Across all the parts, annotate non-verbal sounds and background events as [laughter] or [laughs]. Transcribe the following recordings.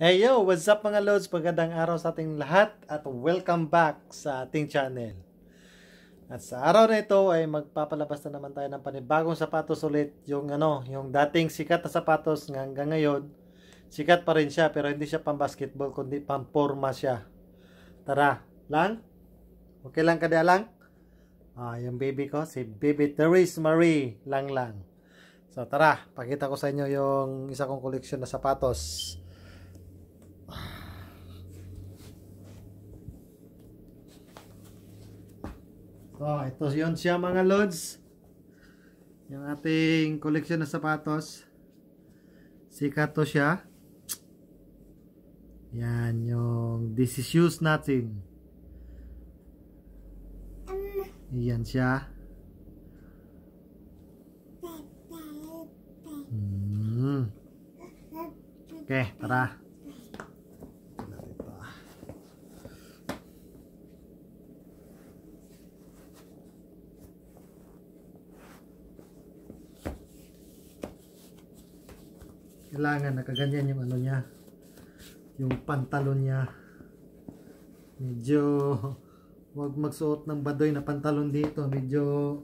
Hey yo, what's up mga loads? Magandang araw sa ating lahat at welcome back sa ating channel. At sa araw na ito ay magpapalabas na naman tayo ng panibagong sapatos ulit. Yung ano, yung dating sikat na sapatos hanggang ngayon, sikat pa rin siya pero hindi siya pang basketball kundi pang forma siya. Tara, lang? Okay lang kada lang? Ah, yung baby ko, si baby Therese Marie lang lang. So tara, pakita ko sa inyo yung isa kong koleksyon na sapatos. Oh, ito yon siya mga lods. Yung ating collection ng sapatos. Sikat to siya. Yan yung this is shoes natin. Yan siya. Hmm. Okay, tara. kailangan nakaganyan yung ano niya yung pantalon niya medyo wag magsuot ng badoy na pantalon dito medyo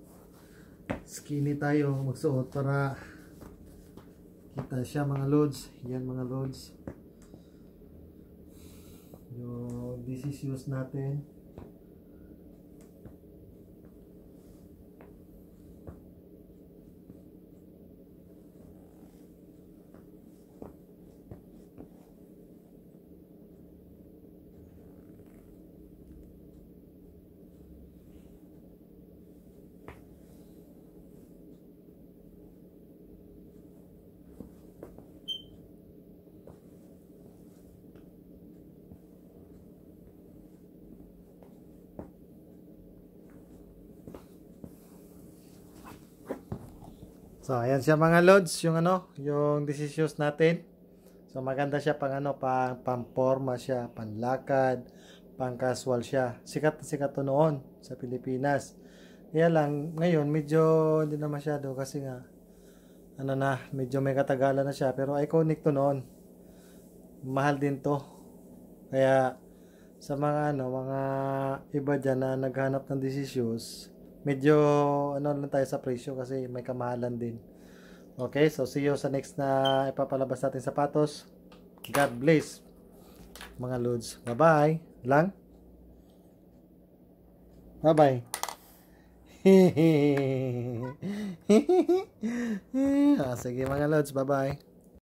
skinny tayo magsuot para kita siya mga loads yan mga loads yung this is use natin So, ayan siya mga lods, yung ano, yung decisions natin. So, maganda siya pang ano, pang pamporma siya, panlakad, pang casual siya. Sikat na sikat to noon sa Pilipinas. Kaya lang, ngayon, medyo hindi na masyado kasi nga, ano na, medyo may katagalan na siya. Pero iconic to noon. Mahal din to. Kaya, sa mga ano, mga iba dyan na naghanap ng decisions, medyo ano lang tayo sa presyo kasi may kamahalan din. Okay, so see you sa next na ipapalabas natin sapatos. God bless mga loads. Bye-bye lang. Bye-bye. [laughs] ah, sige mga loads, bye-bye.